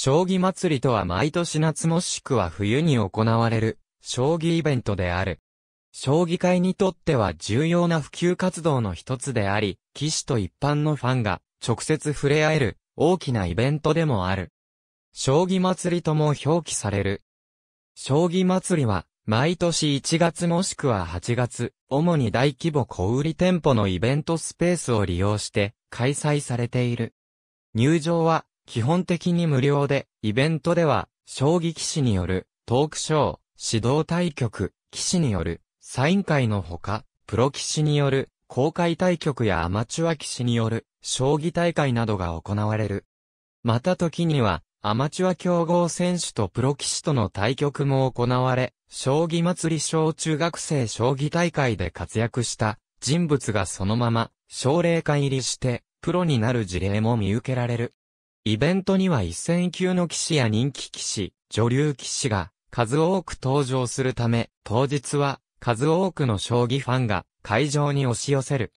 将棋祭りとは毎年夏もしくは冬に行われる、将棋イベントである。将棋界にとっては重要な普及活動の一つであり、騎士と一般のファンが直接触れ合える大きなイベントでもある。将棋祭りとも表記される。将棋祭りは、毎年1月もしくは8月、主に大規模小売店舗のイベントスペースを利用して開催されている。入場は基本的に無料で、イベントでは、将棋棋士によるトークショー、指導対局、棋士によるサイン会のほか、プロ棋士による公開対局やアマチュア棋士による将棋大会などが行われる。また時には、アマチュア競合選手とプロ棋士との対局も行われ、将棋祭り小中学生将棋大会で活躍した人物がそのまま奨励会入りしてプロになる事例も見受けられる。イベントには一戦級の騎士や人気騎士、女流騎士が数多く登場するため、当日は数多くの将棋ファンが会場に押し寄せる。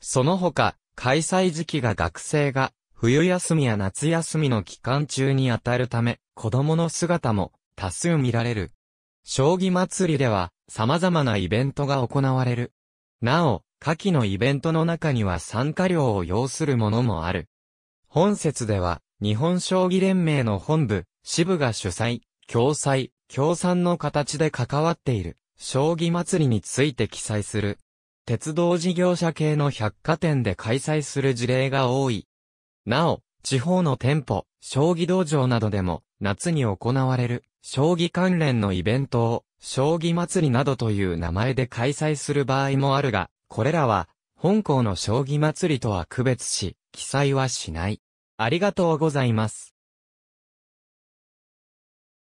その他、開催時期が学生が冬休みや夏休みの期間中に当たるため、子供の姿も多数見られる。将棋祭りでは様々なイベントが行われる。なお、下記のイベントの中には参加料を要するものもある。本節では、日本将棋連盟の本部、支部が主催、共催、協賛の形で関わっている、将棋祭りについて記載する。鉄道事業者系の百貨店で開催する事例が多い。なお、地方の店舗、将棋道場などでも、夏に行われる、将棋関連のイベントを、将棋祭りなどという名前で開催する場合もあるが、これらは、本校の将棋祭りとは区別し、記載はしない。ありがとうございます。